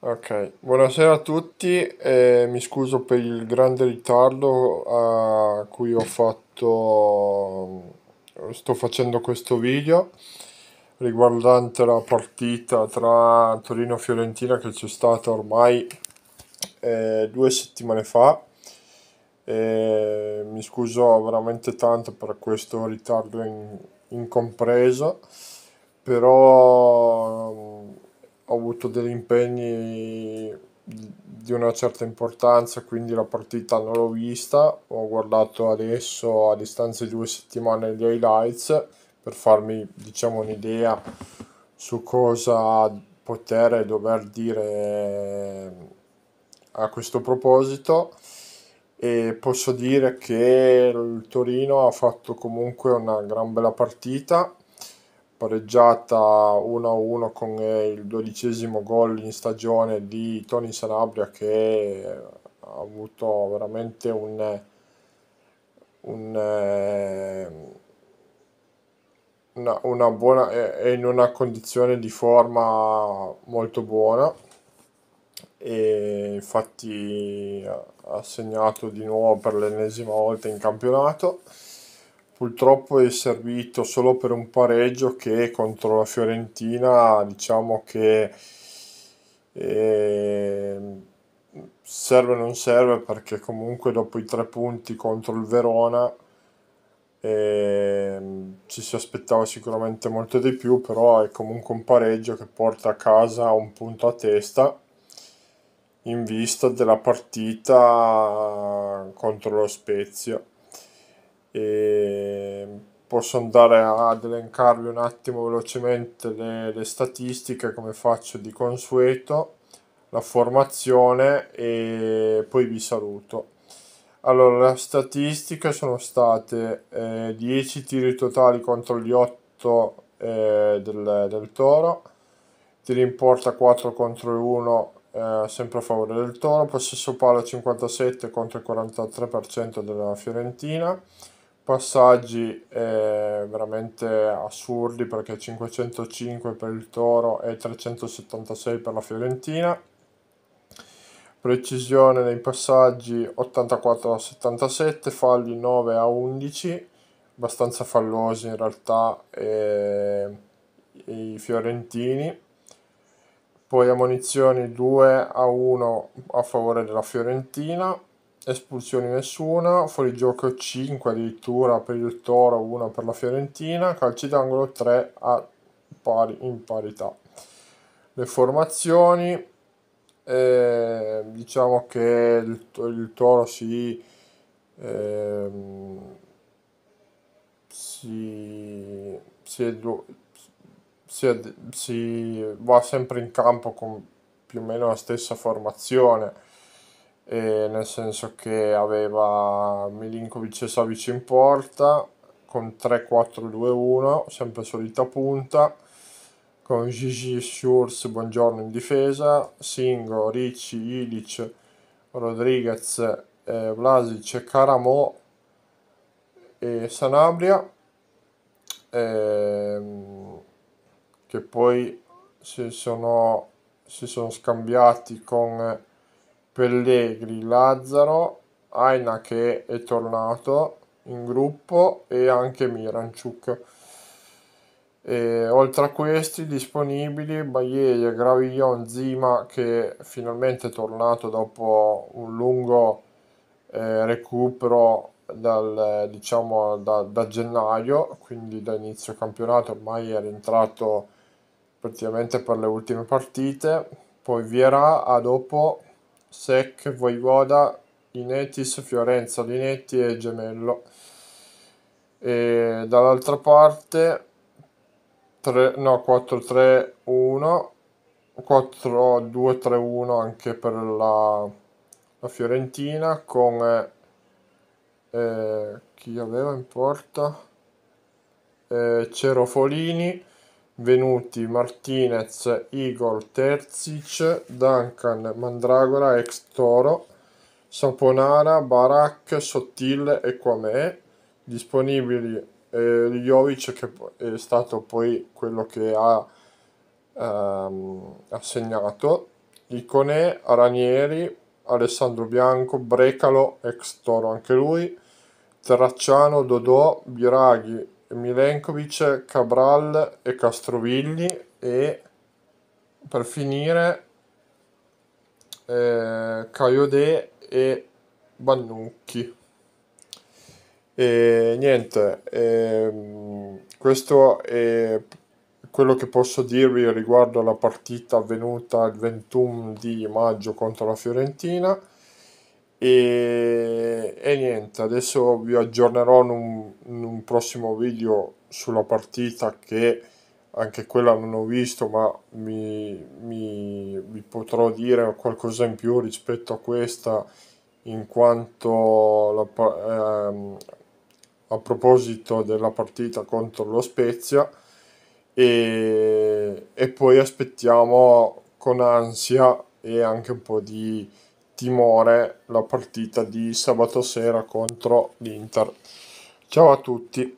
Ok, buonasera a tutti, eh, mi scuso per il grande ritardo a cui ho fatto, sto facendo questo video riguardante la partita tra Torino e Fiorentina che c'è stata ormai eh, due settimane fa. Eh, mi scuso veramente tanto per questo ritardo in, incompreso, però ho avuto degli impegni di una certa importanza, quindi la partita non l'ho vista, ho guardato adesso a distanza di due settimane gli highlights per farmi diciamo un'idea su cosa poter e dover dire a questo proposito e posso dire che il Torino ha fatto comunque una gran bella partita pareggiata 1-1 con il dodicesimo gol in stagione di Tony Sanabria che ha avuto veramente un, un eh, una, una, buona è in una condizione di forma molto buona e infatti ha segnato di nuovo per l'ennesima volta in campionato purtroppo è servito solo per un pareggio che contro la Fiorentina diciamo che ehm, serve o non serve perché comunque dopo i tre punti contro il Verona eh, ci si aspettava sicuramente molto di più però è comunque un pareggio che porta a casa un punto a testa in vista della partita contro lo Spezia e posso andare ad elencarvi un attimo velocemente le, le statistiche come faccio di consueto, la formazione e poi vi saluto. Allora, le statistiche sono state eh, 10 tiri totali contro gli 8 eh, del, del, Toro, tiri in porta 4 contro 1 eh, sempre a favore del Toro, possesso palo 57 contro il 43% della Fiorentina, passaggi eh, veramente assurdi perché 505 per il Toro e 376 per la Fiorentina precisione nei passaggi 84 a 77 falli 9 a 11 abbastanza fallosi in realtà eh, i fiorentini poi ammunizioni 2 a 1 a favore della Fiorentina espulsioni nessuna, fuorigioco 5 addirittura per il Toro, 1 per la Fiorentina, calci d'angolo 3 a pari, in parità. Le formazioni, eh, diciamo che il, il Toro si, eh, si, si, è, si, si va sempre in campo con più o meno la stessa formazione eh, nel senso che aveva Milinkovic e Savic in porta con 3-4-2-1, sempre solita punta, con Gigi Schurz, buongiorno in difesa, Singo, Ricci, Ilic, Rodriguez, eh, Vlasic, Caramo e Sanabria. Ehm, che poi si sono, si sono scambiati con Pellegri, Lazzaro, Aina che è tornato in gruppo e anche Miranchuk. E, oltre a questi disponibili Baieia, Gravillon, Zima che è finalmente è tornato dopo un lungo eh, recupero dal, diciamo, da, da, gennaio, quindi da inizio campionato ormai è rientrato praticamente per le ultime partite, poi Vierà a dopo Sec, Voivoda, Linetis, Fiorenza, Linetti e Gemello. E dall'altra parte 3, no, 4-3-1, 4-2-3-1 anche per la, la Fiorentina con eh, chi aveva in porta? Eh, Cerofolini Venuti, Martinez, Igor, Terzic, Duncan, Mandragora, ex Toro, Saponara, Barak, Sottile e Quame. Disponibili eh, Jovic che è stato poi quello che ha ehm, assegnato, Icone, Ranieri, Alessandro Bianco, Brecalo, ex Toro anche lui, Terracciano, Dodò, Biraghi, Milenkovic, Cabral e Castrovilli e per finire eh, Caiode e Bannucchi. E niente, ehm, questo è quello che posso dirvi riguardo alla partita avvenuta il 21 di maggio contro la Fiorentina. E, e niente, adesso vi aggiornerò un un prossimo video sulla partita che anche quella non ho visto ma mi, mi, vi potrò dire qualcosa in più rispetto a questa in quanto la, ehm, a proposito della partita contro lo Spezia e, e poi aspettiamo con ansia e anche un po' di timore la partita di sabato sera contro l'Inter. Ciao a tutti.